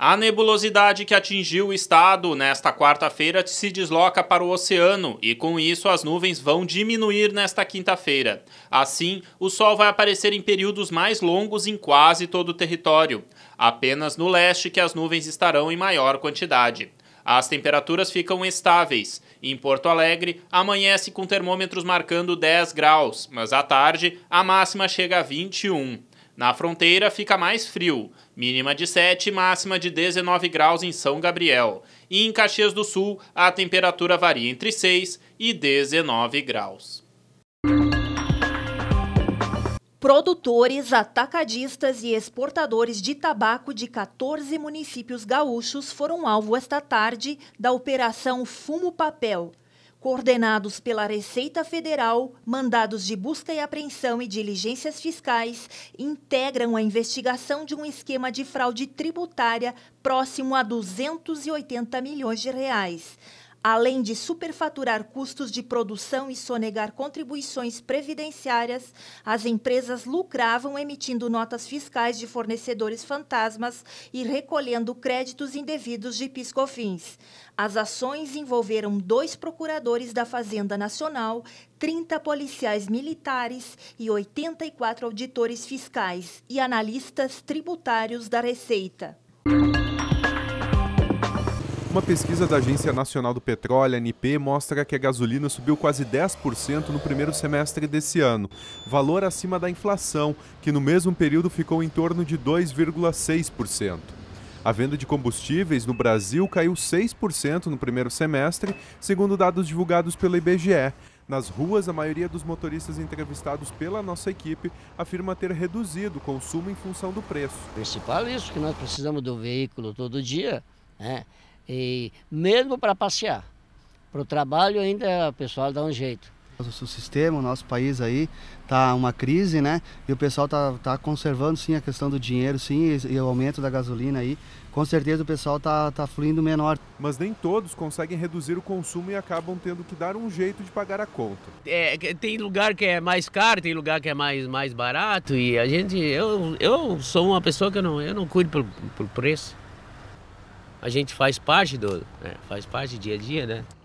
A nebulosidade que atingiu o estado nesta quarta-feira se desloca para o oceano e, com isso, as nuvens vão diminuir nesta quinta-feira. Assim, o sol vai aparecer em períodos mais longos em quase todo o território, apenas no leste que as nuvens estarão em maior quantidade. As temperaturas ficam estáveis. Em Porto Alegre, amanhece com termômetros marcando 10 graus, mas à tarde a máxima chega a 21. Na fronteira fica mais frio, mínima de 7 e máxima de 19 graus em São Gabriel. E em Caxias do Sul, a temperatura varia entre 6 e 19 graus. Produtores, atacadistas e exportadores de tabaco de 14 municípios gaúchos foram alvo esta tarde da Operação Fumo Papel coordenados pela Receita Federal, mandados de busca e apreensão e diligências fiscais integram a investigação de um esquema de fraude tributária próximo a 280 milhões de reais além de superfaturar custos de produção e sonegar contribuições previdenciárias, as empresas lucravam emitindo notas fiscais de fornecedores fantasmas e recolhendo créditos indevidos de piscofins. As ações envolveram dois procuradores da Fazenda Nacional, 30 policiais militares e 84 auditores fiscais e analistas tributários da Receita. Uma pesquisa da Agência Nacional do Petróleo, ANP, mostra que a gasolina subiu quase 10% no primeiro semestre desse ano, valor acima da inflação, que no mesmo período ficou em torno de 2,6%. A venda de combustíveis no Brasil caiu 6% no primeiro semestre, segundo dados divulgados pela IBGE. Nas ruas, a maioria dos motoristas entrevistados pela nossa equipe afirma ter reduzido o consumo em função do preço. O principal é isso, que nós precisamos do veículo todo dia, né? E mesmo para passear. Para o trabalho ainda o pessoal dá um jeito. O sistema, o nosso país aí, tá uma crise, né? E o pessoal tá, tá conservando sim a questão do dinheiro, sim, e, o aumento da gasolina aí. Com certeza o pessoal tá, tá fluindo menor. Mas nem todos conseguem reduzir o consumo e acabam tendo que dar um jeito de pagar a conta. É, tem lugar que é mais caro, tem lugar que é mais, mais barato. E a gente, eu, eu sou uma pessoa que eu não, eu não cuido por por preço a gente faz parte do. Né? Faz parte do dia a dia, né?